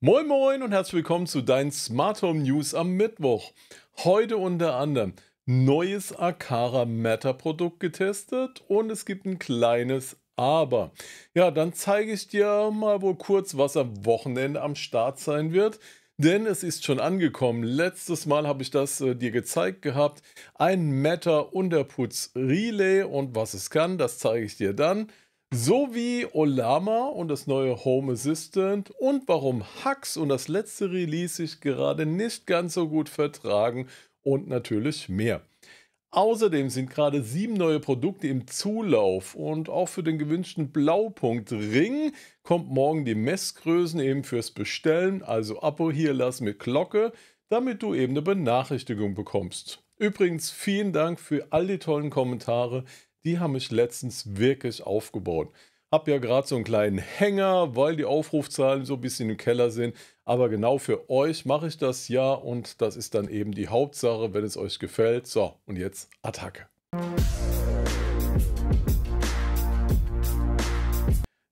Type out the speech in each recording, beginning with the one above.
Moin Moin und herzlich willkommen zu deinen Smart Home News am Mittwoch. Heute unter anderem neues Akara Matter Produkt getestet und es gibt ein kleines Aber. Ja, dann zeige ich dir mal wohl kurz, was am Wochenende am Start sein wird. Denn es ist schon angekommen. Letztes Mal habe ich das äh, dir gezeigt gehabt. Ein Matter Unterputz Relay und was es kann, das zeige ich dir dann sowie Olama und das neue Home Assistant und warum Hux und das letzte Release sich gerade nicht ganz so gut vertragen und natürlich mehr. Außerdem sind gerade sieben neue Produkte im Zulauf und auch für den gewünschten Blaupunkt Ring kommt morgen die Messgrößen eben fürs Bestellen, also Abo hier lass mit Glocke, damit du eben eine Benachrichtigung bekommst. Übrigens vielen Dank für all die tollen Kommentare, die haben mich letztens wirklich aufgebaut. Hab ja gerade so einen kleinen Hänger, weil die Aufrufzahlen so ein bisschen im Keller sind. Aber genau für euch mache ich das ja und das ist dann eben die Hauptsache, wenn es euch gefällt. So, und jetzt Attacke.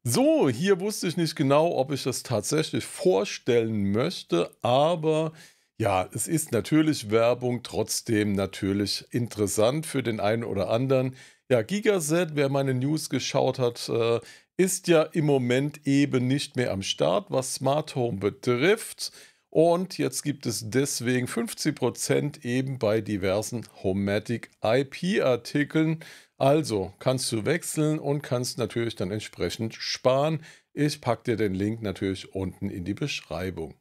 So, hier wusste ich nicht genau, ob ich das tatsächlich vorstellen möchte, aber ja, es ist natürlich Werbung, trotzdem natürlich interessant für den einen oder anderen. Ja, Gigaset, wer meine News geschaut hat, äh, ist ja im Moment eben nicht mehr am Start, was Smart Home betrifft. Und jetzt gibt es deswegen 50% eben bei diversen Homematic IP-Artikeln. Also kannst du wechseln und kannst natürlich dann entsprechend sparen. Ich packe dir den Link natürlich unten in die Beschreibung.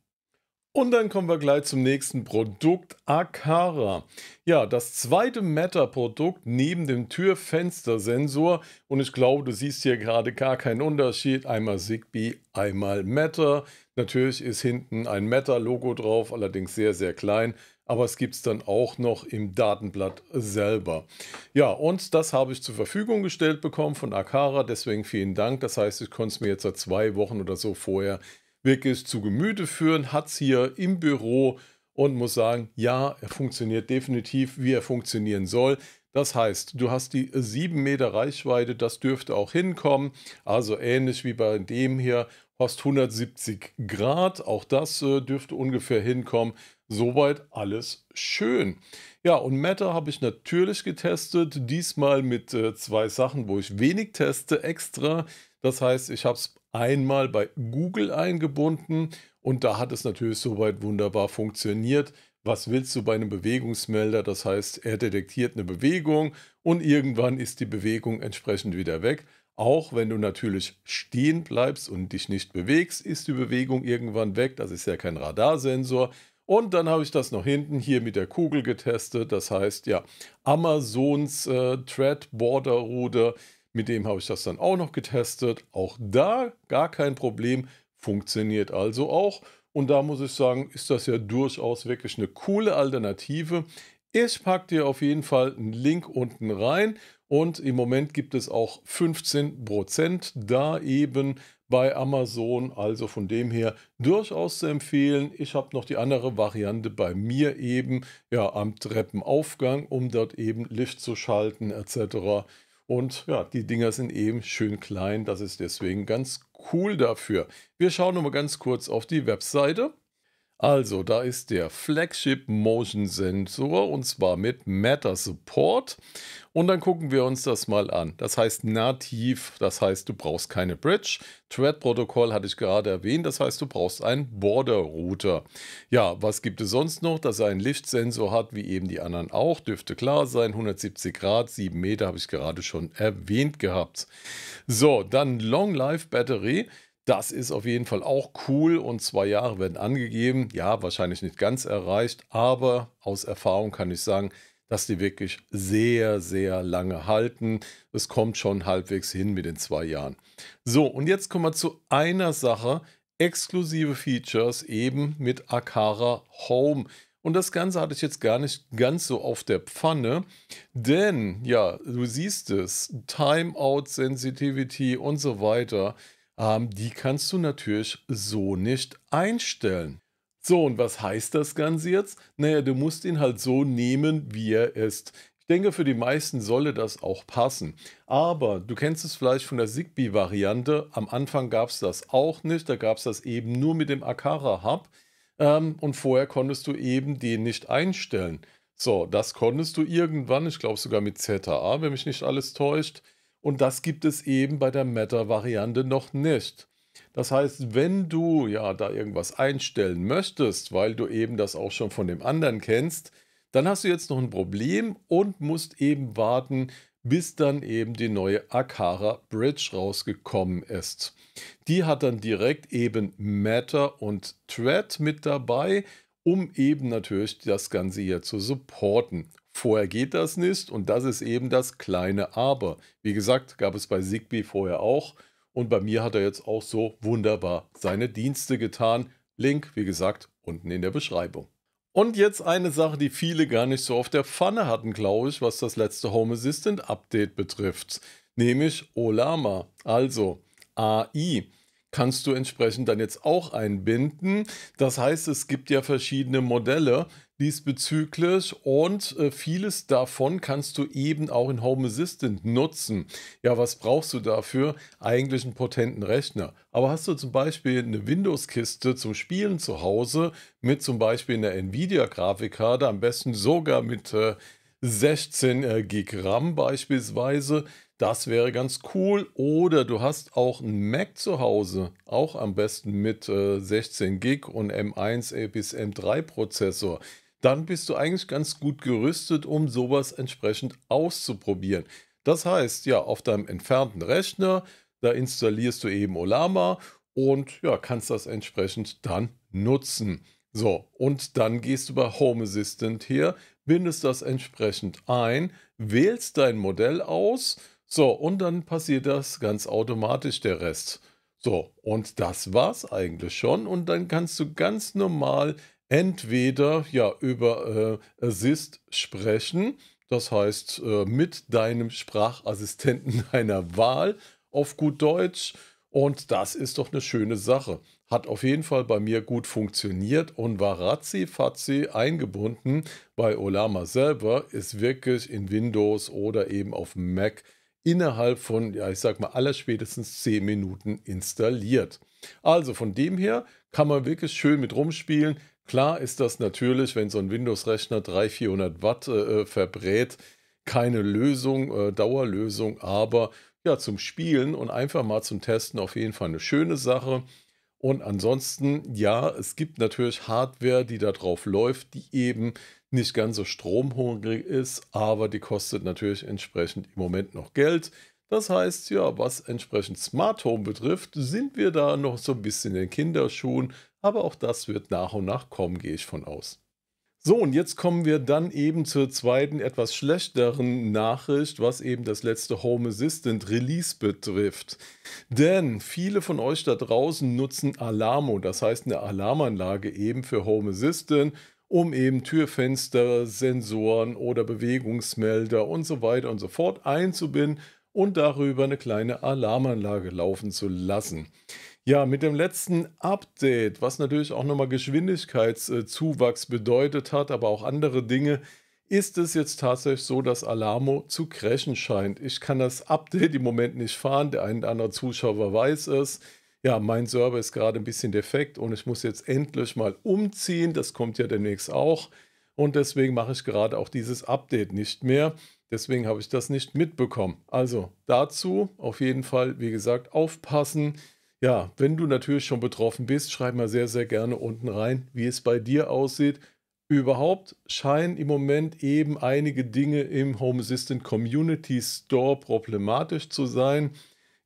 Und dann kommen wir gleich zum nächsten Produkt, Akara. Ja, das zweite Meta-Produkt neben dem Türfenstersensor. Und ich glaube, du siehst hier gerade gar keinen Unterschied. Einmal Zigbee, einmal Meta. Natürlich ist hinten ein Meta-Logo drauf, allerdings sehr, sehr klein. Aber es gibt es dann auch noch im Datenblatt selber. Ja, und das habe ich zur Verfügung gestellt bekommen von Akara. Deswegen vielen Dank. Das heißt, ich konnte es mir jetzt seit zwei Wochen oder so vorher wirklich zu Gemüte führen, hat es hier im Büro und muss sagen, ja, er funktioniert definitiv, wie er funktionieren soll. Das heißt, du hast die 7 Meter Reichweite, das dürfte auch hinkommen. Also ähnlich wie bei dem hier, fast 170 Grad, auch das äh, dürfte ungefähr hinkommen. Soweit alles schön. Ja, und Meta habe ich natürlich getestet, diesmal mit äh, zwei Sachen, wo ich wenig teste extra. Das heißt, ich habe es einmal bei Google eingebunden und da hat es natürlich soweit wunderbar funktioniert. Was willst du bei einem Bewegungsmelder? Das heißt, er detektiert eine Bewegung und irgendwann ist die Bewegung entsprechend wieder weg. Auch wenn du natürlich stehen bleibst und dich nicht bewegst, ist die Bewegung irgendwann weg. Das ist ja kein Radarsensor. Und dann habe ich das noch hinten hier mit der Kugel getestet. Das heißt, ja, Amazons äh, Border ruder mit dem habe ich das dann auch noch getestet. Auch da gar kein Problem, funktioniert also auch. Und da muss ich sagen, ist das ja durchaus wirklich eine coole Alternative. Ich packe dir auf jeden Fall einen Link unten rein und im Moment gibt es auch 15% da eben bei Amazon. Also von dem her durchaus zu empfehlen. Ich habe noch die andere Variante bei mir eben ja, am Treppenaufgang, um dort eben Licht zu schalten etc. Und ja, die Dinger sind eben schön klein. Das ist deswegen ganz cool dafür. Wir schauen nochmal ganz kurz auf die Webseite. Also, da ist der Flagship Motion Sensor und zwar mit Meta Support. Und dann gucken wir uns das mal an. Das heißt nativ, das heißt, du brauchst keine Bridge. Thread-Protokoll hatte ich gerade erwähnt, das heißt, du brauchst einen Border-Router. Ja, was gibt es sonst noch? Dass er einen Lichtsensor hat, wie eben die anderen auch, dürfte klar sein. 170 Grad, 7 Meter habe ich gerade schon erwähnt gehabt. So, dann Long-Life-Batterie. Das ist auf jeden Fall auch cool und zwei Jahre werden angegeben. Ja, wahrscheinlich nicht ganz erreicht, aber aus Erfahrung kann ich sagen, dass die wirklich sehr, sehr lange halten. Es kommt schon halbwegs hin mit den zwei Jahren. So, und jetzt kommen wir zu einer Sache. Exklusive Features eben mit Akara Home. Und das Ganze hatte ich jetzt gar nicht ganz so auf der Pfanne, denn ja, du siehst es, Timeout, Sensitivity und so weiter ähm, die kannst du natürlich so nicht einstellen. So, und was heißt das Ganze jetzt? Naja, du musst ihn halt so nehmen, wie er ist. Ich denke, für die meisten solle das auch passen. Aber du kennst es vielleicht von der Zigbee-Variante. Am Anfang gab es das auch nicht. Da gab es das eben nur mit dem Akara-Hub. Ähm, und vorher konntest du eben den nicht einstellen. So, das konntest du irgendwann, ich glaube sogar mit ZA, wenn mich nicht alles täuscht. Und das gibt es eben bei der Matter-Variante noch nicht. Das heißt, wenn du ja da irgendwas einstellen möchtest, weil du eben das auch schon von dem anderen kennst, dann hast du jetzt noch ein Problem und musst eben warten, bis dann eben die neue Akara Bridge rausgekommen ist. Die hat dann direkt eben Matter und Thread mit dabei, um eben natürlich das Ganze hier zu supporten. Vorher geht das nicht und das ist eben das kleine Aber. Wie gesagt, gab es bei Zigbee vorher auch und bei mir hat er jetzt auch so wunderbar seine Dienste getan. Link, wie gesagt, unten in der Beschreibung. Und jetzt eine Sache, die viele gar nicht so auf der Pfanne hatten, glaube ich, was das letzte Home Assistant Update betrifft, nämlich Olama, also AI kannst du entsprechend dann jetzt auch einbinden. Das heißt, es gibt ja verschiedene Modelle diesbezüglich und äh, vieles davon kannst du eben auch in Home Assistant nutzen. Ja, was brauchst du dafür? Eigentlich einen potenten Rechner. Aber hast du zum Beispiel eine Windows-Kiste zum Spielen zu Hause mit zum Beispiel einer Nvidia-Grafikkarte, am besten sogar mit äh, 16 äh, Gig RAM beispielsweise, das wäre ganz cool. Oder du hast auch einen Mac zu Hause, auch am besten mit äh, 16 Gig und M1 bis M3 Prozessor dann bist du eigentlich ganz gut gerüstet, um sowas entsprechend auszuprobieren. Das heißt, ja, auf deinem entfernten Rechner, da installierst du eben Olama und ja, kannst das entsprechend dann nutzen. So, und dann gehst du bei Home Assistant her, bindest das entsprechend ein, wählst dein Modell aus, so, und dann passiert das ganz automatisch der Rest. So, und das war's eigentlich schon. Und dann kannst du ganz normal entweder ja über äh, Assist sprechen, das heißt äh, mit deinem Sprachassistenten deiner Wahl auf gut Deutsch. Und das ist doch eine schöne Sache. Hat auf jeden Fall bei mir gut funktioniert und war ratzi-fatzi eingebunden. Bei Olama selber ist wirklich in Windows oder eben auf Mac innerhalb von, ja, ich sag mal, allerspätestens 10 Minuten installiert. Also von dem her kann man wirklich schön mit rumspielen. Klar ist das natürlich, wenn so ein Windows-Rechner 300, 400 Watt äh, äh, verbrät, keine Lösung, äh, Dauerlösung, aber ja, zum Spielen und einfach mal zum Testen auf jeden Fall eine schöne Sache. Und ansonsten, ja, es gibt natürlich Hardware, die da drauf läuft, die eben nicht ganz so stromhungrig ist, aber die kostet natürlich entsprechend im Moment noch Geld. Das heißt, ja, was entsprechend Smart Home betrifft, sind wir da noch so ein bisschen in den Kinderschuhen, aber auch das wird nach und nach kommen, gehe ich von aus. So, und jetzt kommen wir dann eben zur zweiten, etwas schlechteren Nachricht, was eben das letzte Home Assistant Release betrifft. Denn viele von euch da draußen nutzen Alamo, das heißt eine Alarmanlage eben für Home Assistant, um eben Türfenster, Sensoren oder Bewegungsmelder und so weiter und so fort einzubinden und darüber eine kleine Alarmanlage laufen zu lassen. Ja, mit dem letzten Update, was natürlich auch nochmal Geschwindigkeitszuwachs bedeutet hat, aber auch andere Dinge, ist es jetzt tatsächlich so, dass Alamo zu crashen scheint. Ich kann das Update im Moment nicht fahren, der ein oder andere Zuschauer weiß es. Ja, mein Server ist gerade ein bisschen defekt und ich muss jetzt endlich mal umziehen. Das kommt ja demnächst auch. Und deswegen mache ich gerade auch dieses Update nicht mehr. Deswegen habe ich das nicht mitbekommen. Also dazu auf jeden Fall, wie gesagt, aufpassen. Ja, wenn du natürlich schon betroffen bist, schreib mal sehr, sehr gerne unten rein, wie es bei dir aussieht. Überhaupt scheinen im Moment eben einige Dinge im Home Assistant Community Store problematisch zu sein.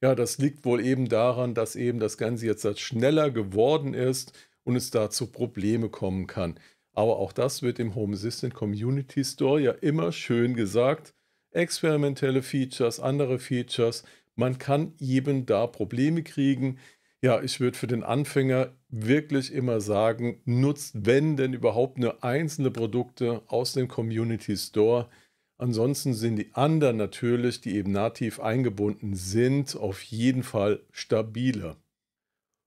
Ja, das liegt wohl eben daran, dass eben das Ganze jetzt schneller geworden ist und es da zu Probleme kommen kann. Aber auch das wird im Home Assistant Community Store ja immer schön gesagt. Experimentelle Features, andere Features, man kann eben da Probleme kriegen. Ja, ich würde für den Anfänger wirklich immer sagen, nutzt, wenn denn überhaupt, nur einzelne Produkte aus dem Community Store. Ansonsten sind die anderen natürlich, die eben nativ eingebunden sind, auf jeden Fall stabiler.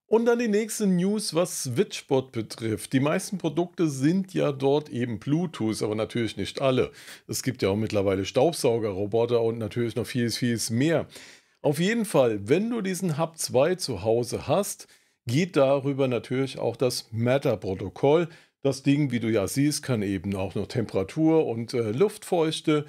Und dann die nächste News, was Switchbot betrifft. Die meisten Produkte sind ja dort eben Bluetooth, aber natürlich nicht alle. Es gibt ja auch mittlerweile Staubsaugerroboter und natürlich noch vieles, vieles mehr. Auf jeden Fall, wenn du diesen Hub 2 zu Hause hast, geht darüber natürlich auch das Matter-Protokoll. Das Ding, wie du ja siehst, kann eben auch noch Temperatur und äh, Luftfeuchte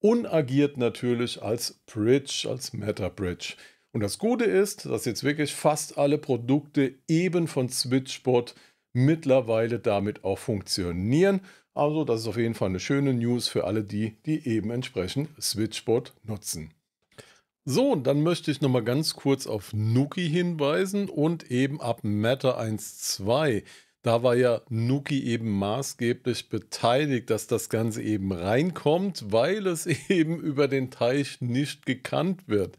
und agiert natürlich als Bridge, als Matter-Bridge. Und das Gute ist, dass jetzt wirklich fast alle Produkte eben von SwitchBot mittlerweile damit auch funktionieren. Also das ist auf jeden Fall eine schöne News für alle die, die eben entsprechend SwitchBot nutzen. So, und dann möchte ich nochmal ganz kurz auf Nuki hinweisen und eben ab Matter 1.2 da war ja Nuki eben maßgeblich beteiligt, dass das Ganze eben reinkommt, weil es eben über den Teich nicht gekannt wird.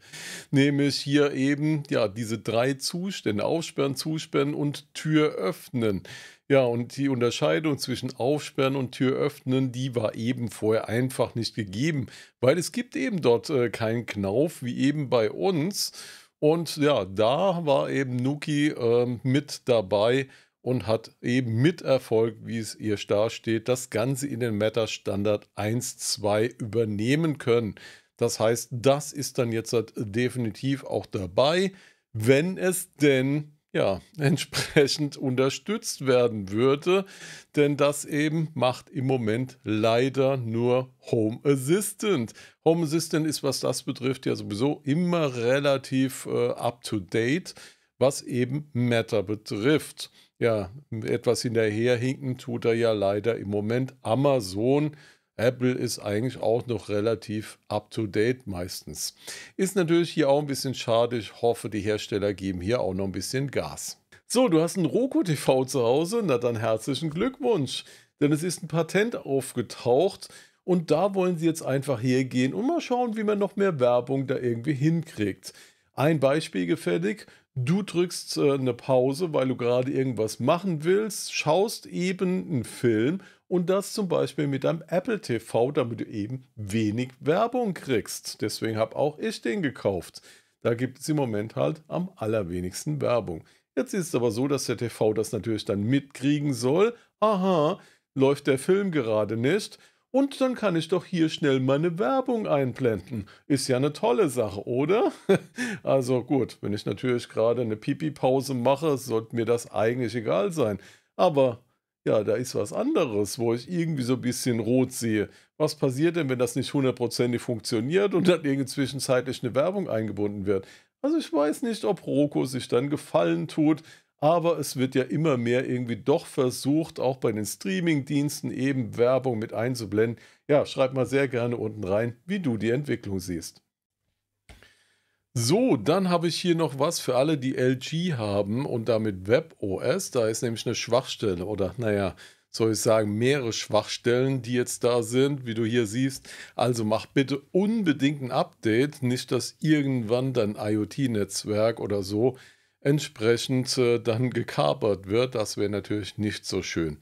Nämlich hier eben, ja, diese drei Zustände, Aufsperren, Zusperren und Tür öffnen. Ja, und die Unterscheidung zwischen Aufsperren und Tür öffnen, die war eben vorher einfach nicht gegeben, weil es gibt eben dort äh, keinen Knauf wie eben bei uns. Und ja, da war eben Nuki äh, mit dabei, und hat eben mit Erfolg, wie es ihr starr das Ganze in den Meta-Standard 1.2 übernehmen können. Das heißt, das ist dann jetzt halt definitiv auch dabei, wenn es denn ja, entsprechend unterstützt werden würde, denn das eben macht im Moment leider nur Home Assistant. Home Assistant ist, was das betrifft, ja sowieso immer relativ äh, up to date was eben Matter betrifft. Ja, etwas hinterherhinken tut er ja leider im Moment. Amazon Apple ist eigentlich auch noch relativ up-to-date meistens. Ist natürlich hier auch ein bisschen schade. Ich hoffe, die Hersteller geben hier auch noch ein bisschen Gas. So, du hast ein Roku TV zu Hause. Na dann herzlichen Glückwunsch. Denn es ist ein Patent aufgetaucht. Und da wollen sie jetzt einfach hergehen und mal schauen, wie man noch mehr Werbung da irgendwie hinkriegt. Ein Beispiel gefällig. Du drückst äh, eine Pause, weil du gerade irgendwas machen willst, schaust eben einen Film und das zum Beispiel mit deinem Apple TV, damit du eben wenig Werbung kriegst. Deswegen habe auch ich den gekauft. Da gibt es im Moment halt am allerwenigsten Werbung. Jetzt ist es aber so, dass der TV das natürlich dann mitkriegen soll. Aha, läuft der Film gerade nicht und dann kann ich doch hier schnell meine Werbung einblenden. Ist ja eine tolle Sache, oder? also gut, wenn ich natürlich gerade eine Pipi-Pause mache, sollte mir das eigentlich egal sein. Aber ja, da ist was anderes, wo ich irgendwie so ein bisschen rot sehe. Was passiert denn, wenn das nicht hundertprozentig funktioniert und dann irgendwie zwischenzeitlich eine Werbung eingebunden wird? Also ich weiß nicht, ob Roku sich dann gefallen tut, aber es wird ja immer mehr irgendwie doch versucht, auch bei den Streaming-Diensten eben Werbung mit einzublenden. Ja, schreib mal sehr gerne unten rein, wie du die Entwicklung siehst. So, dann habe ich hier noch was für alle, die LG haben und damit WebOS. Da ist nämlich eine Schwachstelle oder naja, soll ich sagen, mehrere Schwachstellen, die jetzt da sind, wie du hier siehst. Also mach bitte unbedingt ein Update, nicht dass irgendwann dein IoT-Netzwerk oder so entsprechend äh, dann gekapert wird. Das wäre natürlich nicht so schön.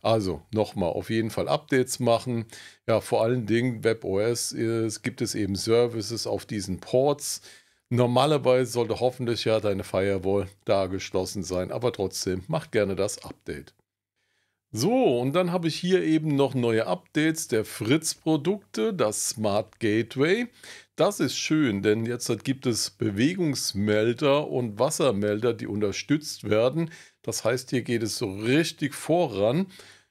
Also nochmal, auf jeden Fall Updates machen. Ja, vor allen Dingen WebOS äh, gibt es eben Services auf diesen Ports. Normalerweise sollte hoffentlich ja deine Firewall da geschlossen sein, aber trotzdem macht gerne das Update. So, und dann habe ich hier eben noch neue Updates der Fritz-Produkte, das Smart Gateway. Das ist schön, denn jetzt gibt es Bewegungsmelder und Wassermelder, die unterstützt werden. Das heißt, hier geht es so richtig voran.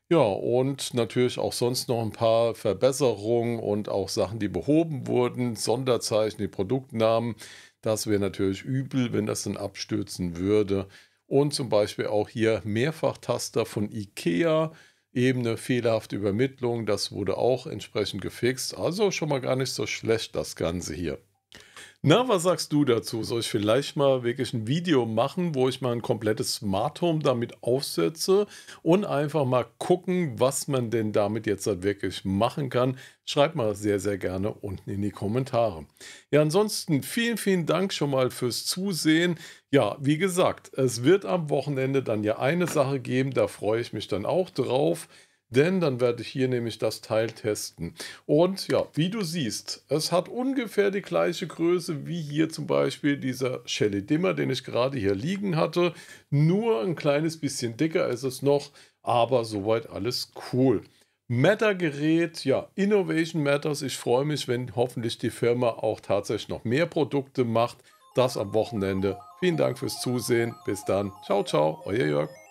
Ja, und natürlich auch sonst noch ein paar Verbesserungen und auch Sachen, die behoben wurden, Sonderzeichen, die Produktnamen. Das wäre natürlich übel, wenn das dann abstürzen würde. Und zum Beispiel auch hier Mehrfachtaster von IKEA Ebene, fehlerhafte Übermittlung, das wurde auch entsprechend gefixt. Also schon mal gar nicht so schlecht das Ganze hier. Na, was sagst du dazu? Soll ich vielleicht mal wirklich ein Video machen, wo ich mal ein komplettes Smart Home damit aufsetze und einfach mal gucken, was man denn damit jetzt halt wirklich machen kann? Schreib mal sehr, sehr gerne unten in die Kommentare. Ja, ansonsten vielen, vielen Dank schon mal fürs Zusehen. Ja, wie gesagt, es wird am Wochenende dann ja eine Sache geben, da freue ich mich dann auch drauf denn dann werde ich hier nämlich das Teil testen. Und ja, wie du siehst, es hat ungefähr die gleiche Größe wie hier zum Beispiel dieser Shelly Dimmer, den ich gerade hier liegen hatte. Nur ein kleines bisschen dicker ist es noch, aber soweit alles cool. matter gerät ja, Innovation Matters. Ich freue mich, wenn hoffentlich die Firma auch tatsächlich noch mehr Produkte macht. Das am Wochenende. Vielen Dank fürs Zusehen. Bis dann. Ciao, ciao. Euer Jörg.